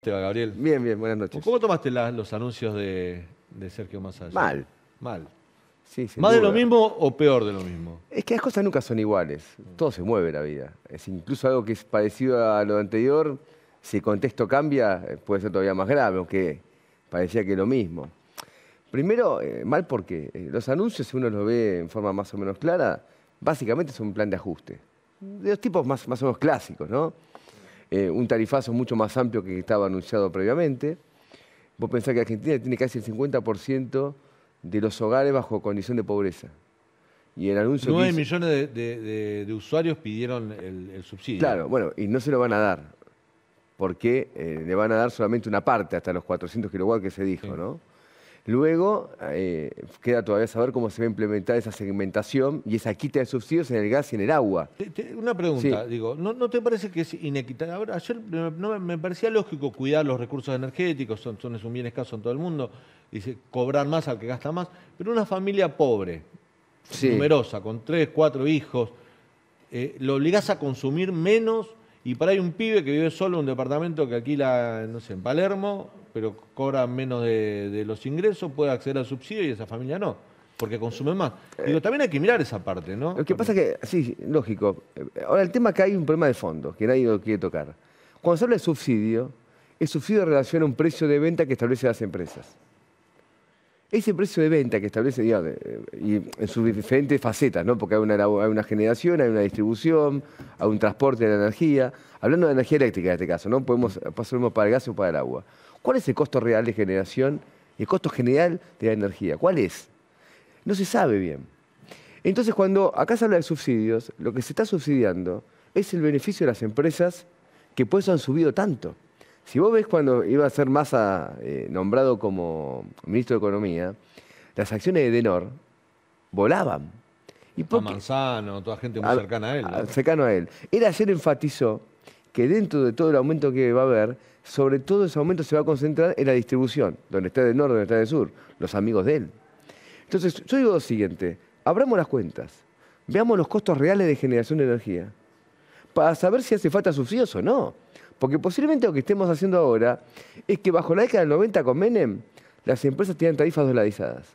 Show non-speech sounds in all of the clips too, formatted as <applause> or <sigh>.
te va, Gabriel? Bien, bien, buenas noches. ¿Cómo tomaste los anuncios de, Sergio Massa? Mal. Mal. ¿Más de lo mismo o peor de lo mismo? Es que las cosas nunca son iguales. Todo se mueve la vida. Es incluso algo que es parecido a lo anterior. Si el contexto cambia, eh, puede ser todavía más grave, aunque parecía que lo mismo. Primero, eh, mal porque eh, los anuncios, si uno los ve en forma más o menos clara, básicamente son un plan de ajuste. De los tipos más o menos clásicos, ¿no? Eh, un tarifazo mucho más amplio que estaba anunciado previamente. Vos pensás que Argentina tiene casi el 50% de los hogares bajo condición de pobreza. Y el anuncio 9 millones de, usuarios pidieron el, subsidio. Claro, bueno, y no se lo van a dar, porque eh, le van a dar solamente una parte, hasta los 400 kilowatts que se dijo, ¿no? Luego eh, queda todavía saber cómo se va a implementar esa segmentación y esa quita de subsidios en el gas y en el agua. Una pregunta, digo, ¿no, te parece que es inequitable? ayer no, me parecía lógico cuidar los recursos energéticos, son, es un bien escaso en todo el mundo, y cobrar más al que gasta más, pero una familia pobre, numerosa, con tres, cuatro hijos, eh, lo obligas a consumir menos y por ahí un pibe que vive solo en un departamento que alquila, no sé, en Palermo, pero cobra menos de, los ingresos, puede acceder al subsidio y esa familia no, porque consume más. Digo, también hay que mirar esa parte, ¿no? Lo que pasa es que, sí, lógico. Ahora, el tema es que hay un problema de fondo, que nadie lo quiere tocar. Cuando se habla de subsidio, el subsidio a un precio de venta que establecen las empresas. Ese precio de venta que establece, digamos, eh, en sus diferentes facetas, ¿no? porque hay una, generación, hay una distribución, hay un transporte de la energía. Hablando de energía eléctrica en este caso, ¿no? podemos pasarlo para el gas o para el agua. ¿Cuál es el costo real de generación y el costo general de la energía? ¿Cuál es? No se sabe bien. Entonces, cuando acá se habla de subsidios, lo que se está subsidiando es el beneficio de las empresas que por eso han subido tanto. Si vos ves cuando iba a ser Massa eh, nombrado como ministro de Economía, las acciones de Denor volaban. Y Manzano, toda gente muy cercana a él. Cercano a él. Él ayer enfatizó que dentro de todo el aumento que va a haber, sobre todo ese aumento se va a concentrar en la distribución, donde está el norte, donde está del sur, los amigos de él. Entonces, yo digo lo siguiente, abramos las cuentas, veamos los costos reales de generación de energía, para saber si hace falta subsidios o no. Porque posiblemente lo que estemos haciendo ahora es que bajo la década del 90 con Menem, las empresas tenían tarifas dolarizadas.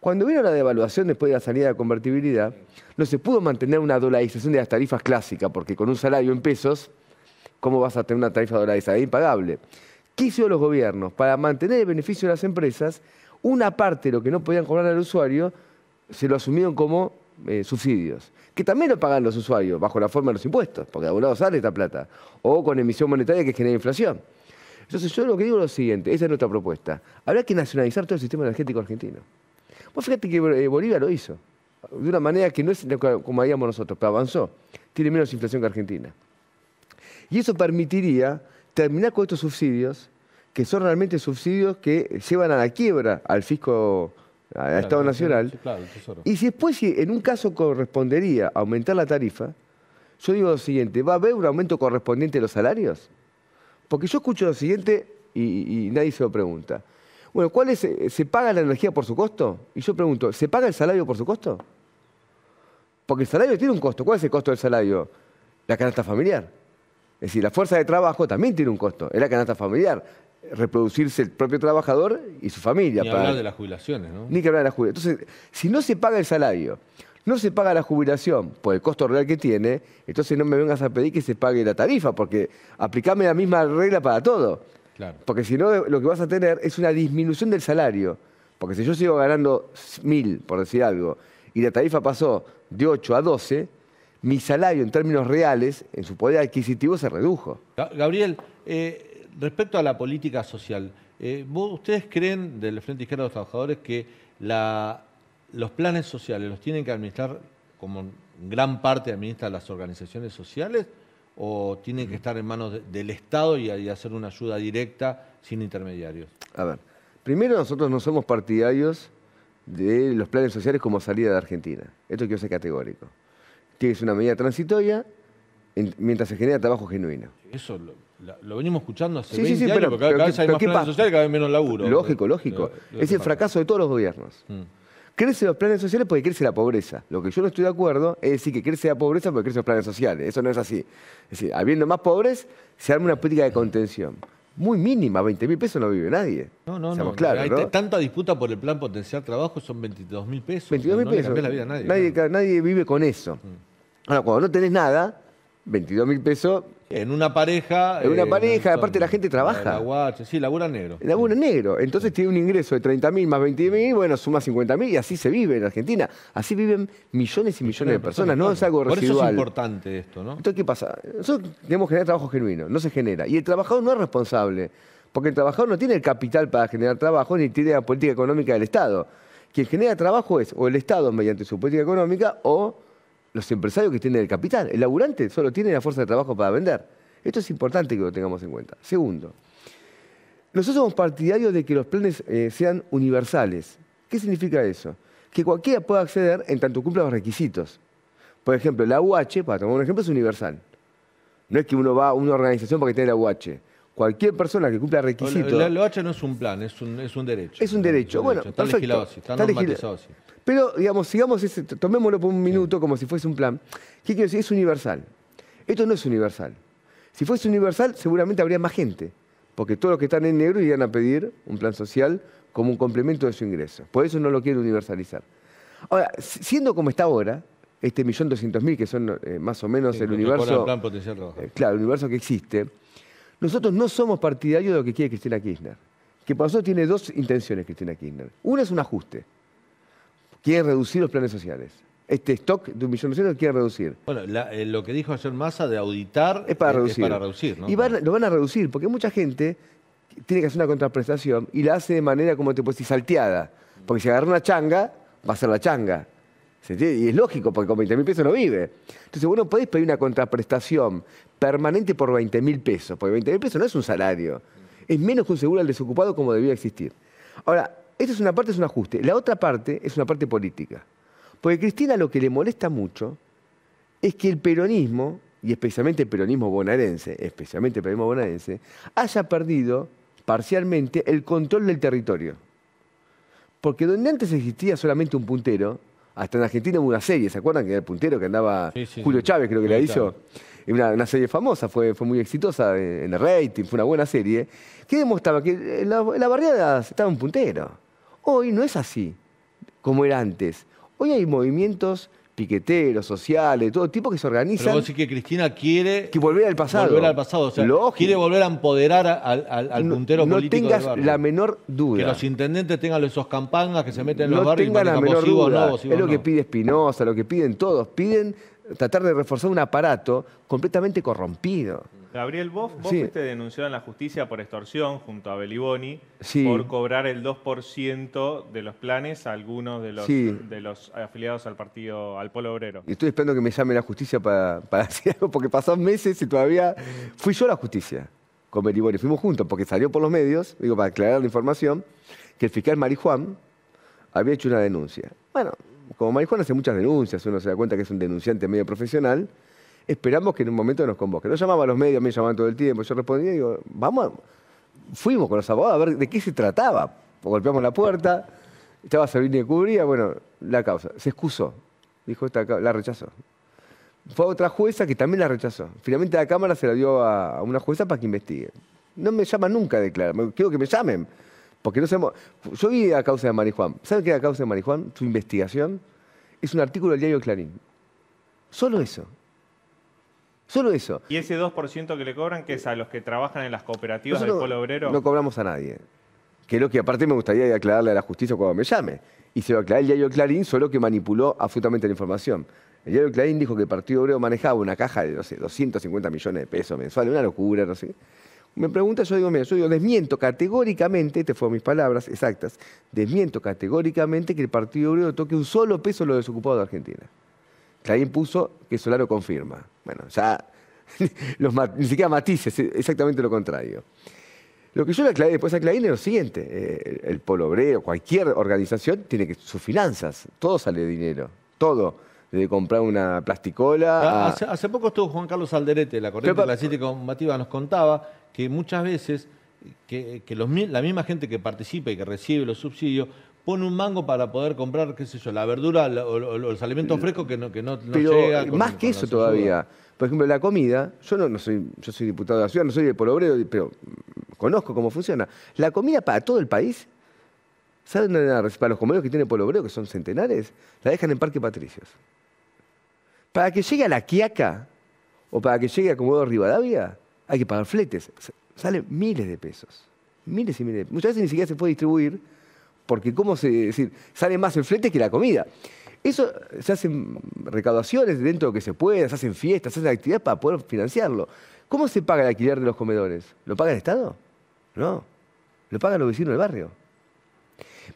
Cuando vino la devaluación después de la salida de convertibilidad, no se pudo mantener una dolarización de las tarifas clásicas, porque con un salario en pesos, ¿cómo vas a tener una tarifa dolarizada? impagable. ¿Qué hicieron los gobiernos? Para mantener el beneficio de las empresas, una parte de lo que no podían cobrar al usuario se lo asumieron como eh, subsidios, que también lo pagan los usuarios bajo la forma de los impuestos, porque de algún lado sale esta plata, o con emisión monetaria que genera inflación. Entonces yo lo que digo es lo siguiente, esa es nuestra propuesta, habrá que nacionalizar todo el sistema energético argentino. Vos fíjate que eh, Bolivia lo hizo, de una manera que no es como haríamos nosotros, pero avanzó, tiene menos inflación que Argentina. Y eso permitiría terminar con estos subsidios, que son realmente subsidios que llevan a la quiebra al fisco a Estado Nacional. y si después, en un caso correspondería aumentar la tarifa, yo digo lo siguiente, ¿va a haber un aumento correspondiente de los salarios? Porque yo escucho lo siguiente y, nadie se lo pregunta. Bueno, ¿cuál eh, ¿Se paga la energía por su costo? Y yo pregunto, ¿se paga el salario por su costo? Porque el salario tiene un costo. ¿Cuál es el costo del salario? La canasta familiar. Es decir, la fuerza de trabajo también tiene un costo. Es la canasta familiar reproducirse el propio trabajador y su familia. Ni hablar de las jubilaciones, ¿no? Ni que hablar de las jubilaciones. Entonces, si no se paga el salario, no se paga la jubilación por el costo real que tiene, entonces no me vengas a pedir que se pague la tarifa, porque aplicame la misma regla para todo. Porque si no, lo que vas a tener es una disminución del salario. Porque si yo sigo ganando mil, por decir algo, y la tarifa pasó de 8 a 12, mi salario en términos reales, en su poder adquisitivo, se redujo. Gabriel, eh, Respecto a la política social, eh, ¿ustedes creen del Frente Izquierdo de los Trabajadores que los planes sociales los tienen que administrar como gran parte administran las organizaciones sociales o tienen que estar en manos del Estado y, hacer una ayuda directa sin intermediarios? A ver, primero nosotros no somos partidarios de los planes sociales como salida de Argentina. Esto quiero ser categórico. Tiene una medida transitoria mientras se genera trabajo genuino. Eso lo, venimos escuchando hace 20 años, porque cada, vez hay más planes cada vez menos laburo. Lógico, lógico. es el fracaso de todos los gobiernos. Mm. Crecen los planes sociales porque crece la pobreza. Lo que yo no estoy de acuerdo es decir que crece la pobreza porque crecen los planes sociales. Eso no es así. Es decir, habiendo más pobres, se arma una política de contención muy mínima, 20 mil pesos no vive nadie. No, no, no. hay tanta disputa por el plan potencial trabajo, son 22 mil pesos. 22 mil pesos. nadie, nadie, vive con eso. Mm. Ahora, cuando no tenés nada, 22 mil pesos. En una pareja. En una eh, pareja, aparte la gente trabaja. La sí, labura negro. Labura negro. Entonces tiene un ingreso de 30 mil más 20 mil, bueno, suma 50 mil y así se vive en Argentina. Así viven millones y millones, de personas, no es algo residual. Por eso es importante esto, ¿no? Entonces, ¿qué pasa? Nosotros tenemos que generar trabajo genuino, no se genera. Y el trabajador no es responsable, porque el trabajador no tiene el capital para generar trabajo ni tiene la política económica del Estado. Quien genera trabajo es o el Estado mediante su política económica o los empresarios que tienen el capital. El laburante solo tiene la fuerza de trabajo para vender. Esto es importante que lo tengamos en cuenta. Segundo, nosotros somos partidarios de que los planes eh, sean universales. ¿Qué significa eso? Que cualquiera pueda acceder en tanto cumpla los requisitos. Por ejemplo, la UH, para tomar un ejemplo, es universal. No es que uno va a una organización para que tenga la UH cualquier persona que cumpla requisitos. Lo lo no es un plan, es un, derecho. Es un derecho, está legislado así, está, así. Pero, digamos, sigamos tomémoslo por un minuto como si fuese un plan. ¿Qué quiero decir? Es universal. Esto no es universal. Si fuese universal, seguramente habría más gente, porque todos los que están en negro irían a pedir un plan social como un complemento de su ingreso. Por eso no lo quiero universalizar. Ahora, siendo como está ahora, este millón doscientos mil, que son eh, más o menos el universo... Eh, claro, el universo que existe nosotros no somos partidarios de lo que quiere Cristina Kirchner, que para nosotros tiene dos intenciones Cristina Kirchner. Una es un ajuste. Quiere reducir los planes sociales. Este stock de un millón de quiere reducir. Bueno, eh, lo que dijo ayer Massa de auditar es para eh, reducir. Y lo van a reducir, porque mucha gente tiene que hacer una contraprestación y la hace de manera como te puedes decir, salteada. Porque si agarra una changa, va a ser la changa. Y es lógico, porque con 20 mil pesos no vive. Entonces, bueno, no podés pedir una contraprestación permanente por 20 mil pesos, porque 20 mil pesos no es un salario. Es menos que un seguro al desocupado como debía existir. Ahora, esta es una parte, es un ajuste. La otra parte es una parte política. Porque a Cristina lo que le molesta mucho es que el peronismo, y especialmente el peronismo bonaerense, especialmente el peronismo bonaerense, haya perdido parcialmente el control del territorio. Porque donde antes existía solamente un puntero, hasta en Argentina hubo una serie, ¿se acuerdan? Que era el puntero que andaba Julio Chávez, creo que la hizo. Una, una, serie famosa, fue, fue muy exitosa en el rating, fue una buena serie. Que demostraba? Que en eh, la barriada estaba un puntero. Hoy no es así como era antes. Hoy hay movimientos piqueteros, sociales, todo tipo que se organizan. Pero vos que Cristina quiere. Que volver al pasado. Volver al pasado. O sea, quiere volver a empoderar al, al, puntero no, No tengas la menor duda. Que los intendentes tengan esos campangas que se meten en los barrios. No tengas la menor duda. es lo que pide Espinosa, lo que piden todos. Piden tratar de reforzar un aparato completamente corrompido. Gabriel, vos, vos te fuiste denunciado en la justicia por extorsión junto a Beliboni por cobrar el 2% de los planes a algunos de los, de los afiliados al partido, al Polo Obrero. Y Estoy esperando que me llame la justicia para, para <laughs> decir algo, porque pasaron meses y todavía fui yo a la justicia con Beliboni. Fuimos juntos, porque salió por los medios, digo, para aclarar la información, que el fiscal Marijuán había hecho una denuncia. Bueno, como Marijuán hace muchas denuncias, uno se da cuenta que es un denunciante medio profesional, esperamos que en un momento nos convoquen. No llamaba a los medios, me llamaban todo el tiempo, yo respondía y digo, vamos, fuimos con los abogados a ver de qué se trataba. Golpeamos la puerta, estaba Sabine de Cubría, bueno, la causa. Se excusó, dijo esta, la rechazó. Fue otra jueza que también la rechazó. Finalmente la Cámara se la dio a una jueza para que investigue. No me llaman nunca a declarar, quiero que me llamen. Porque no sabemos. Yo vi la causa de Marijuán. ¿Saben qué era la causa de Marijuán? Su investigación es un artículo del diario Clarín. Solo eso. Solo eso. ¿Y ese 2% que le cobran, que es a los que trabajan en las cooperativas del pueblo obrero? No cobramos a nadie. Que es lo que aparte me gustaría aclararle a la justicia cuando me llame. Y se lo aclaré el diario Clarín, solo que manipuló absolutamente la información. El diario Clarín dijo que el Partido Obrero manejaba una caja de, no sé, 250 millones de pesos mensuales, una locura, no sé. Me pregunta, yo digo, mira, yo digo, desmiento categóricamente, estas fueron mis palabras exactas, desmiento categóricamente que el Partido Obrero toque un solo peso lo desocupado de Argentina. Clarín puso que Solaro confirma. Bueno, ya <laughs> ni siquiera matices, exactamente lo contrario. Lo que yo le aclaré después a Clarín es lo siguiente: eh, el, polo obrero, cualquier organización, tiene que sus finanzas, todo sale de dinero, todo. De comprar una plasticola. Ah, hace, poco estuvo Juan Carlos Alderete, la corriente de la Combativa, nos contaba que muchas veces que, la misma gente que participa y que recibe los subsidios pone un mango para poder comprar, qué sé yo, la verdura o, los alimentos frescos que no, que no, llega eh, más que eso todavía. Por ejemplo, la comida, yo no, soy, yo soy diputado de la ciudad, no soy de obrero, pero conozco cómo funciona. La comida para todo el país, ¿saben para los comedores que tiene Polobreo, que son centenares? La dejan en Parque Patricios. Para que llegue a la Quiaca o para que llegue a Comodoro Rivadavia, hay que pagar fletes. salen miles de pesos. Miles y miles. Muchas veces ni siquiera se puede distribuir porque cómo se, decir, sale más el flete que la comida. Eso se hacen recaudaciones dentro de lo que se pueda, se hacen fiestas, se hacen actividades para poder financiarlo. ¿Cómo se paga el alquiler de los comedores? ¿Lo paga el Estado? No, lo pagan los vecinos del barrio.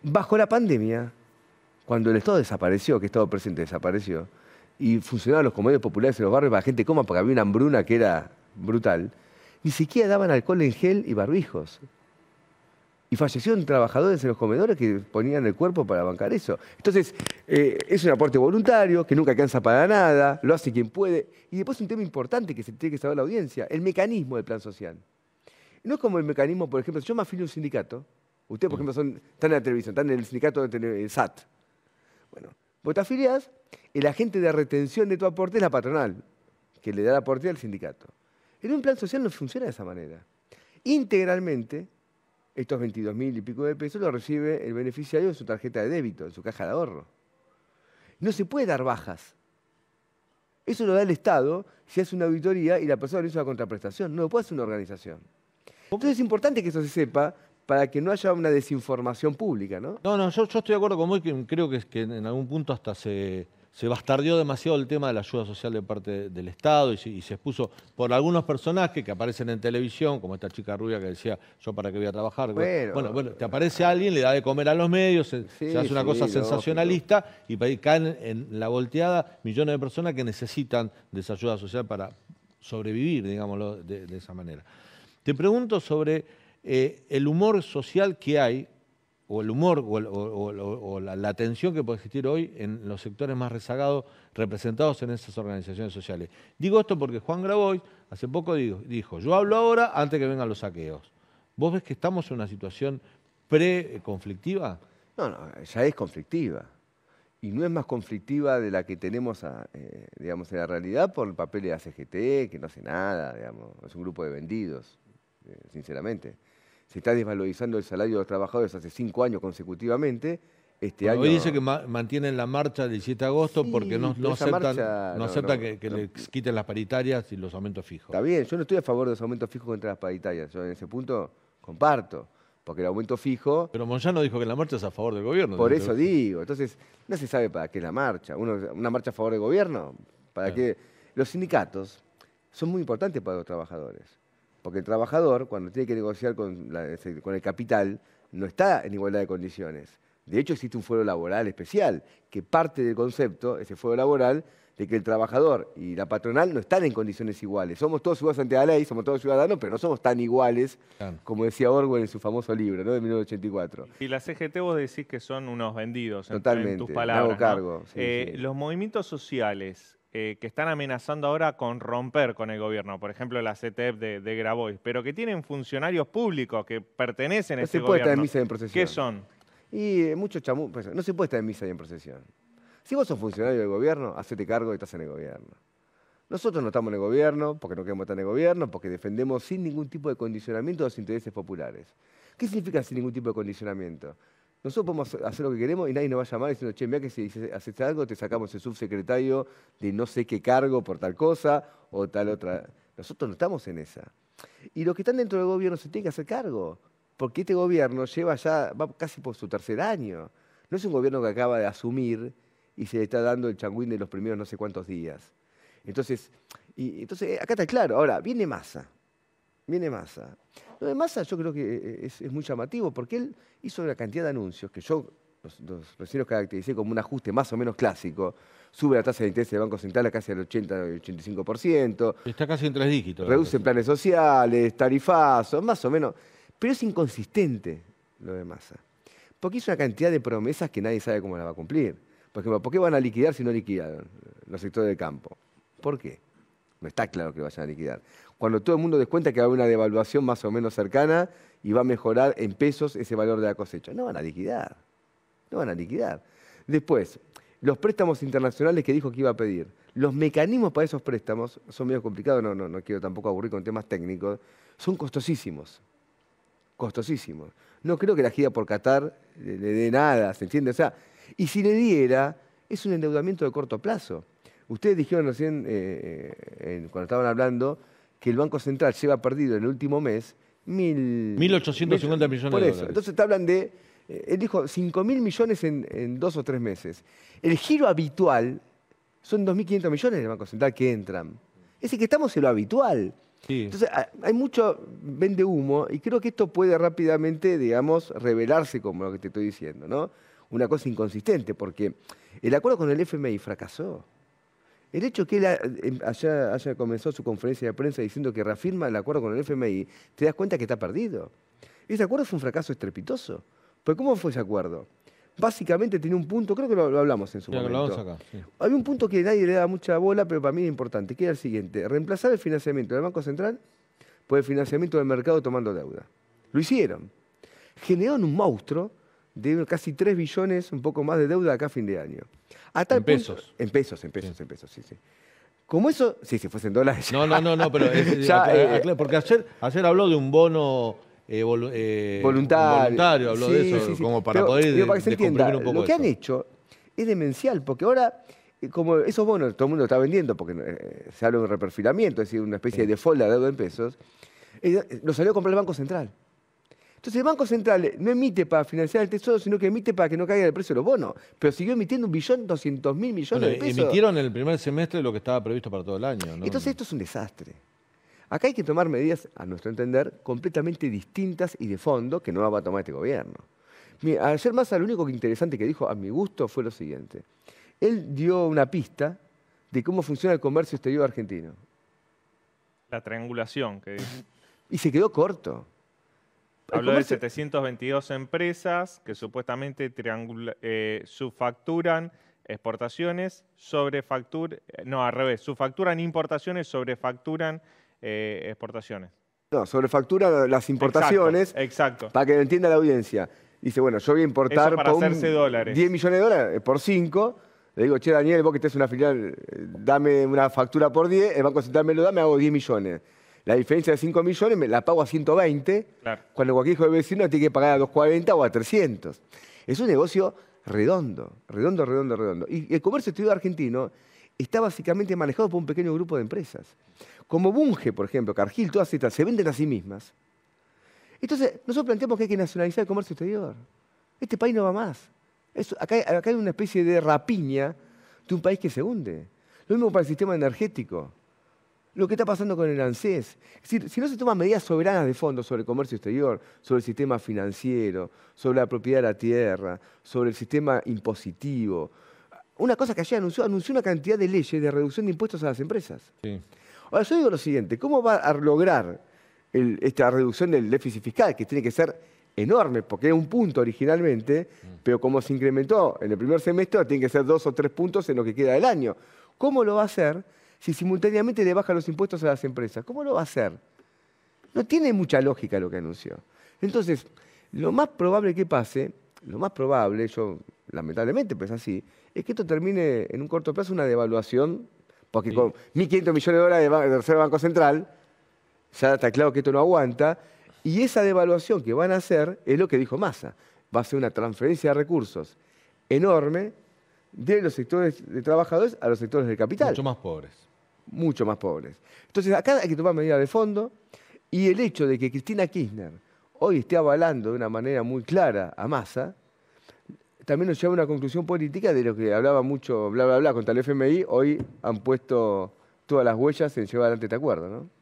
Bajo la pandemia, cuando el Estado desapareció, que el Estado presente desapareció, y funcionaban los comedores populares en los barrios para la gente coma porque había una hambruna que era brutal, ni siquiera daban alcohol en gel y barbijos y fallecieron trabajadores en los comedores que ponían el cuerpo para bancar eso. Entonces, eh, es un aporte voluntario que nunca alcanza para nada, lo hace quien puede. Y después un tema importante que se tiene que saber la audiencia, el mecanismo del plan social. No es como el mecanismo, por ejemplo, si yo me afilio a un sindicato, ustedes, por mm. ejemplo, son, están en la televisión, están en el sindicato del SAT. Bueno, vos te afiliás, el agente de retención de tu aporte es la patronal, que le da la aporte al sindicato. En un plan social no funciona de esa manera. Integralmente, estos 22 mil y pico de pesos lo recibe el beneficiario en su tarjeta de débito, en su caja de ahorro. No se puede dar bajas. Eso lo da el Estado si hace una auditoría y la persona le hizo una contraprestación. No lo puede hacer una organización. Entonces es importante que eso se sepa para que no haya una desinformación pública, ¿no? No, no, yo, estoy de acuerdo con vos que creo que en algún punto hasta se, se bastardeó demasiado el tema de la ayuda social de parte del Estado y se, expuso por algunos personajes que aparecen en televisión, como esta chica rubia que decía, yo para qué voy a trabajar. bueno, bueno, te aparece alguien, le da de comer a los medios, se, hace una cosa sensacionalista y caen en la volteada millones de personas que necesitan de esa ayuda social para sobrevivir, digámoslo de, esa manera. Te pregunto sobre eh, el humor social que hay o el humor o, la, tensión que puede existir hoy en los sectores más rezagados representados en esas organizaciones sociales. Digo esto porque Juan Grabois hace poco dijo, yo hablo ahora antes que vengan los saqueos. ¿Vos ves que estamos en una situación pre-conflictiva? No, no, ya es conflictiva. Y no es más conflictiva de la que tenemos, eh, digamos, en la realidad por el papel de la CGT, que no hace nada, digamos, es un grupo de vendidos, eh, sinceramente se está desvalorizando el salario de los trabajadores hace cinco años consecutivamente. Este año... Hoy dice que mantienen la marcha del 17 de agosto porque no, no aceptan, que, les quiten las paritarias y los aumentos fijos. Está bien, yo no estoy a favor de los aumentos fijos contra las paritarias. Yo en ese punto comparto porque el aumento fijo... Pero Moyano dijo que la marcha es a favor del gobierno. Por eso digo, entonces no se sabe para qué es la marcha. una marcha a favor del gobierno, para qué... Los sindicatos son muy importantes para los trabajadores. Porque el trabajador, cuando tiene que negociar con, el capital, no está en igualdad de condiciones. De hecho, existe un fuero laboral especial, que parte del concepto, ese fuero laboral, de que el trabajador y la patronal no están en condiciones iguales. Somos todos ciudadanos ante la ley, somos todos ciudadanos, pero no somos tan iguales, como decía Orwell en su famoso libro, ¿no? De 1984. Y la CGT vos decís que son unos vendidos, en, tus palabras. Hago cargo. Eh, los movimientos sociales, eh, que están amenazando ahora con romper con el gobierno, por ejemplo la CTF e de, Grabois, pero que tienen funcionarios públicos que pertenecen a ese gobierno. No se puede estar en misa y en procesión. ¿Qué son? Y eh, muchos chamu... Pues, no se puede estar en misa y en procesión. Si vos sos funcionario del gobierno, hacete cargo y estás en el gobierno. Nosotros no estamos en el gobierno porque no queremos estar en el gobierno, porque defendemos sin ningún tipo de condicionamiento los intereses populares. ¿Qué significa sin ningún tipo de condicionamiento? Nosotros podemos hacer lo que queremos y nadie nos va a llamar diciendo, che, mira que si haces algo te sacamos el subsecretario de no sé qué cargo por tal cosa o tal otra. Nosotros no estamos en esa. Y los que están dentro del gobierno se tienen que hacer cargo, porque este gobierno lleva ya, va casi por su tercer año. No es un gobierno que acaba de asumir y se le está dando el changuín de los primeros no sé cuántos días. Entonces, entonces acá está claro. Ahora, viene masa. Viene Massa. Lo de Massa yo creo que eh, eh, es, muy llamativo porque él hizo una cantidad de anuncios que yo los, recién los caractericé como un ajuste más o menos clásico. Sube la tasa de interés del Banco Central a casi el 80-85%. Está casi en tres dígitos. Reduce planes sociales, tarifazos, más o menos. Pero es inconsistente lo de Massa. Porque hizo una cantidad de promesas que nadie sabe cómo las va a cumplir. Por ejemplo, ¿por qué van a liquidar si no liquidaron los sectores del campo? ¿Por qué? No está claro que vayan a liquidar cuando todo el mundo descuenta que va a haber una devaluación más o menos cercana y va a mejorar en pesos ese valor de la cosecha. No van a liquidar, no van a liquidar. Después, los préstamos internacionales que dijo que iba a pedir. Los mecanismos para esos préstamos son medio complicados, no, no, no quiero tampoco aburrir con temas técnicos, son costosísimos, costosísimos. No creo que la gira por Qatar le, dé nada, ¿se entiende? O sea, y si le diera, es un endeudamiento de corto plazo. Ustedes dijeron recién, eh, eh, cuando estaban hablando, que el Banco Central lleva perdido en el último mes, 1.850 millones por eso. de dólares. Entonces te hablan de, eh, él dijo, 5.000 millones en, dos o tres meses. El giro habitual son 2.500 millones del Banco Central que entran. Es decir, que estamos en lo habitual. Entonces, hay mucho vende humo y creo que esto puede rápidamente, digamos, revelarse como lo que te estoy diciendo, ¿no? Una cosa inconsistente, porque el acuerdo con el FMI fracasó. El hecho que él em, haya comenzado su conferencia de prensa diciendo que reafirma el acuerdo con el FMI, te das cuenta que está perdido. Ese acuerdo fue un fracaso estrepitoso. Pero ¿cómo fue ese acuerdo? Básicamente tiene un punto, creo que lo, hablamos en su ya momento. Había un punto que nadie le da mucha bola, pero para mí es importante, que era el siguiente. Reemplazar el financiamiento del Banco Central por el financiamiento del mercado tomando deuda. Lo hicieron. Generaron un monstruo de casi 3 billones, un poco más de deuda acá a fin de año. en pesos. En pesos, en pesos, en pesos, sí, sí. Como eso, sí, si fuesen dólares. No, no, no, no, pero <laughs> eh, porque ayer, habló de un bono eh, eh, voluntario. habló de eso, como para poder para que se entienda, Lo que han hecho es demencial, porque ahora, como esos bonos todo el mundo está vendiendo, porque se habla de un reperfilamiento, es decir, una especie de default de deuda en pesos, lo salió a comprar el Banco Central. Entonces el Banco Central no emite para financiar el Tesoro, sino que emite para que no caiga el precio de los bonos. Pero siguió emitiendo un billón doscientos mil millones de pesos. Emitieron en el primer semestre lo que estaba previsto para todo el año. Entonces esto es un desastre. Acá hay que tomar medidas, a nuestro entender, completamente distintas y de fondo que no va a tomar este gobierno. ayer Massa lo único interesante que dijo, a mi gusto, fue lo siguiente. Él dio una pista de cómo funciona el comercio exterior argentino. La triangulación que... Y se quedó corto. Habló de 722 empresas que supuestamente eh, subfacturan exportaciones, sobrefacturan, eh, no, al revés, subfacturan importaciones, sobrefacturan eh, exportaciones. No, sobrefacturan las importaciones. Exacto, Para que lo entienda la audiencia. Dice, bueno, yo voy a importar para por dólares 10 millones de dólares por 5. Le digo, che, Daniel, vos que estés una filial, dame una factura por 10, el Banco Central me lo da, me hago 10 millones la diferencia de 5 millones me la pago a 120, cuando cualquier hijo de vecino tiene que pagar a 240 o a 300. Es un negocio redondo, redondo, redondo, redondo. Y el comercio exterior argentino está básicamente manejado por un pequeño grupo de empresas. Como Bunge, por ejemplo, Cargill, todas estas, se venden a sí mismas. Entonces, nosotros planteamos que hay que nacionalizar el comercio exterior. Este país no va más. acá hay una especie de rapiña de un país que se hunde. Lo mismo para el sistema energético lo que está pasando con el ANSES. Es decir, si no se toman medidas soberanas de fondo sobre el comercio exterior, sobre el sistema financiero, sobre la propiedad de la tierra, sobre el sistema impositivo, una cosa que ayer anunció, anunció una cantidad de leyes de reducción de impuestos a las empresas. Ahora, yo digo lo siguiente, ¿cómo va a lograr esta reducción del déficit fiscal, que tiene que ser enorme, porque era un punto originalmente, mm. pero como se incrementó en el primer semestre, tiene que ser dos o tres puntos en lo que queda del año? ¿Cómo lo va a hacer? si simultáneamente le baja los impuestos a las empresas? ¿Cómo lo va a hacer? No tiene mucha lógica lo que anunció. Entonces, lo más probable que pase, lo más probable, yo lamentablemente pues así, es que esto termine en un corto plazo una devaluación, porque con 1.500 millones de dólares de Reserva Banco Central, ya está claro que esto no aguanta, y esa devaluación que van a hacer es lo que dijo Massa, va a ser una transferencia de recursos enorme de los sectores de trabajadores a los sectores del capital. Mucho más pobres mucho más pobres. Entonces, acá hay que tomar medidas de fondo y el hecho de que Cristina Kirchner hoy esté avalando de una manera muy clara a Massa, también nos lleva a una conclusión política de lo que hablaba mucho, bla, bla, bla, contra el FMI, hoy han puesto todas las huellas en llevar adelante este acuerdo, ¿no?